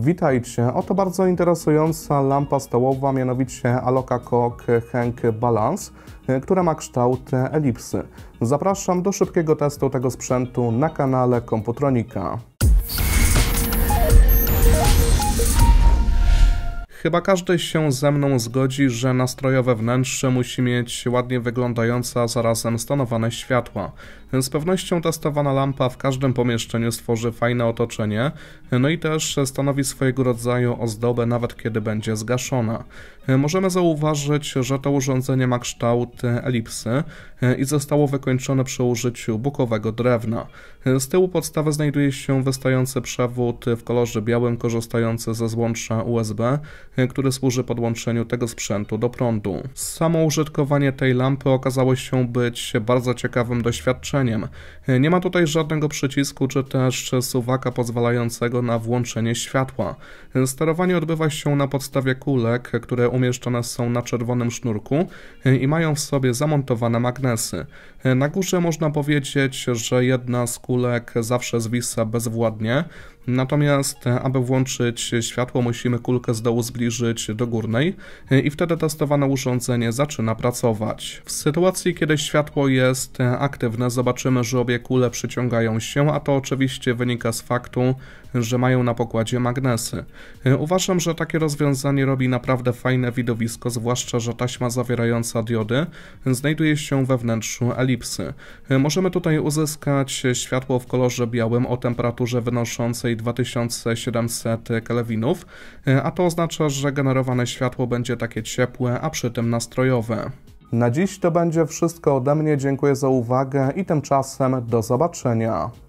Witajcie. Oto bardzo interesująca lampa stołowa, mianowicie Aloka Kok Henk Balance, która ma kształt elipsy. Zapraszam do szybkiego testu tego sprzętu na kanale Komputronika. Chyba każdy się ze mną zgodzi, że nastrojowe wnętrze musi mieć ładnie wyglądające, a zarazem stonowane światła. Z pewnością testowana lampa w każdym pomieszczeniu stworzy fajne otoczenie, no i też stanowi swojego rodzaju ozdobę nawet kiedy będzie zgaszona. Możemy zauważyć, że to urządzenie ma kształt elipsy i zostało wykończone przy użyciu bukowego drewna. Z tyłu podstawy znajduje się wystający przewód w kolorze białym korzystający ze złącza USB, który służy podłączeniu tego sprzętu do prądu. Samo użytkowanie tej lampy okazało się być bardzo ciekawym doświadczeniem. Nie ma tutaj żadnego przycisku czy też suwaka pozwalającego na włączenie światła. Sterowanie odbywa się na podstawie kulek, które umieszczone są na czerwonym sznurku i mają w sobie zamontowane magnesy. Na górze można powiedzieć, że jedna z kulek zawsze zwisa bezwładnie, natomiast aby włączyć światło musimy kulkę z dołu zbliżyć żyć do górnej y, i wtedy testowane urządzenie zaczyna pracować. W sytuacji, kiedy światło jest y, aktywne, zobaczymy, że obie kule przyciągają się, a to oczywiście wynika z faktu, że mają na pokładzie magnesy. Y, uważam, że takie rozwiązanie robi naprawdę fajne widowisko, zwłaszcza, że taśma zawierająca diody znajduje się we wnętrzu elipsy. Możemy tutaj uzyskać światło w kolorze białym o temperaturze wynoszącej 2700 kelwinów, a to oznacza, że generowane światło będzie takie ciepłe, a przy tym nastrojowe. Na dziś to będzie wszystko ode mnie, dziękuję za uwagę i tymczasem do zobaczenia.